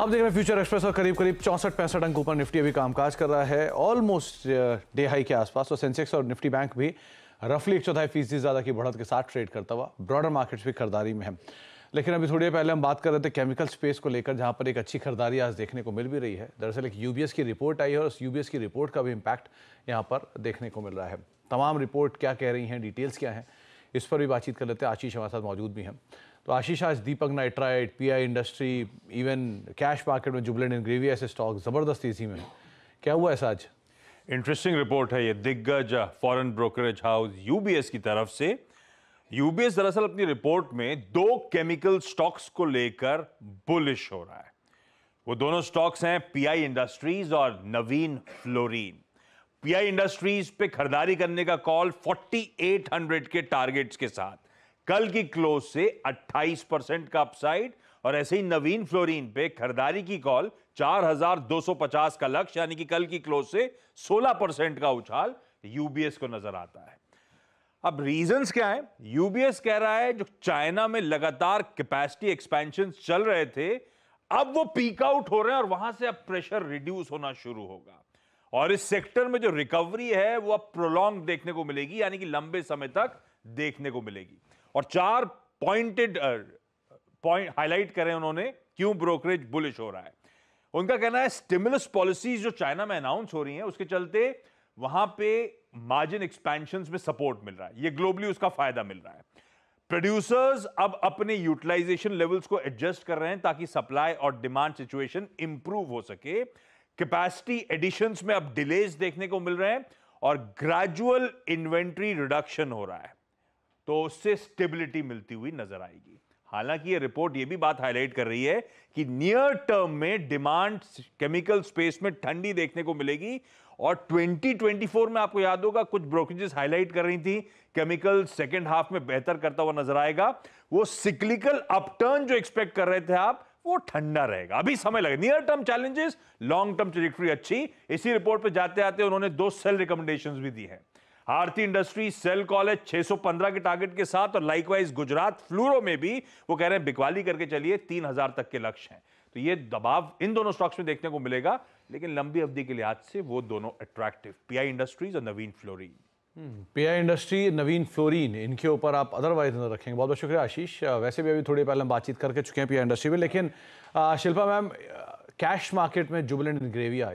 अब देख रहे हैं फ्यूचर एक्सप्रेस और करीब करीब चौंसठ पैंसठ अंक ऊपर निफ्टी अभी कामकाज कर रहा है ऑलमोस्ट डे हाई के आसपास और तो सेंसेक्स और निफ्टी बैंक भी रफली एक चौथाई फीसदी ज़्यादा की बढ़त के साथ ट्रेड करता हुआ ब्रॉडर मार्केट्स भी खरीदारी में है लेकिन अभी थोड़ी देर पहले हम बात कर रहे थे केमिकल स्पेस को लेकर जहाँ पर एक अच्छी खरीदारी आज देखने को मिल भी रही है दरअसल एक यू की रिपोर्ट आई है और उस यू की रिपोर्ट का भी इम्पैक्ट यहाँ पर देखने को मिल रहा है तमाम रिपोर्ट क्या कह रही हैं डिटेल्स क्या हैं इस पर भी बातचीत कर लेते हैं आशीष हमारे साथ मौजूद भी हैं तो आशीष आज Deepak Nitrite PI industry even cash market में जुबलेंट ग्रेवी ऐसे स्टॉक ज़बरदस्त इसी में क्या हुआ ऐसा आज इंटरेस्टिंग रिपोर्ट है ये दिग्गज फॉरेन ब्रोकरेज हाउस यूबीएस की तरफ से यूबीएस दरअसल अपनी रिपोर्ट में दो केमिकल स्टॉक्स को लेकर बुलिश हो रहा है वो दोनों स्टॉक्स हैं पीआई इंडस्ट्रीज और नवीन फ्लोरीन पीआई इंडस्ट्रीज पे खरीदारी करने का कॉल 4800 के टारगेट्स के साथ कल की क्लोज से 28 परसेंट का अपसाइड और ऐसे ही नवीन फ्लोरीन पे खरीदारी की कॉल 4,250 का लक्ष्य यानी कि कल की क्लोज से 16 परसेंट का उछाल यूबीएस को नजर आता है अब रीजंस क्या है यूबीएस कह रहा है जो चाइना में लगातार कैपेसिटी एक्सपेंशन चल रहे थे अब वो पीक आउट हो रहे हैं और वहां से अब प्रेशर रिड्यूस होना शुरू होगा और इस सेक्टर में जो रिकवरी है वो अब प्रोलॉन्ग देखने को मिलेगी यानी कि लंबे समय तक देखने को मिलेगी और चार पॉइंटेड पॉइंट हाईलाइट करें उन्होंने क्यों ब्रोकरेज बुलिश हो रहा है उनका कहना है स्टिमुलस पॉलिसीज जो चाइना में अनाउंस हो रही हैं उसके चलते वहां पे मार्जिन एक्सपेंशन में सपोर्ट मिल रहा है ये ग्लोबली उसका फायदा मिल रहा है प्रोड्यूसर्स अब अपने यूटिलाइजेशन लेवल्स को एडजस्ट कर रहे हैं ताकि सप्लाई और डिमांड सिचुएशन इंप्रूव हो सके कैपेसिटी एडिशंस में अब डिलेज देखने को मिल रहे हैं और ग्रेजुअल इन्वेंट्री रिडक्शन हो रहा है तो उससे स्टेबिलिटी मिलती हुई नजर आएगी हालांकि ये रिपोर्ट ये भी बात हाईलाइट कर रही है कि नियर टर्म में डिमांड केमिकल स्पेस में ठंडी देखने को मिलेगी और 2024 में आपको याद होगा कुछ ब्रोकरेजेस हाईलाइट कर रही थी केमिकल सेकेंड हाफ में बेहतर करता हुआ नजर आएगा वो सिक्लिकल अपटर्न जो एक्सपेक्ट कर रहे थे आप वो ठंडा रहेगा अभी समय लगेगा near term challenges long term trajectory अच्छी इसी रिपोर्ट पर जाते आते उन्होंने दो सेल रिकमेंडेशन भी दी है आरती इंडस्ट्री सेल कॉलेज 615 के टारगेट के साथ और लाइकवाइज गुजरात फ्लूरो में भी वो कह रहे हैं बिकवाली करके चलिए 3000 तक के लक्ष्य हैं तो ये दबाव इन दोनों स्टॉक्स में देखने को मिलेगा लेकिन लंबी अवधि के लिहाज से वो दोनों अट्रैक्टिव पीआई इंडस्ट्रीज और Navin Fluorine I industry Navin Fluorine इनके ऊपर आप अदरवाइज नजर रखेंगे बहुत बहुत शुक्रिया आशीष वैसे भी अभी थोड़ी पहले हम बातचीत करके चुके हैं आई इंडस्ट्री में लेकिन शिल्पा मैम कैश मार्केट में जुबलेंट ग्रेवी आई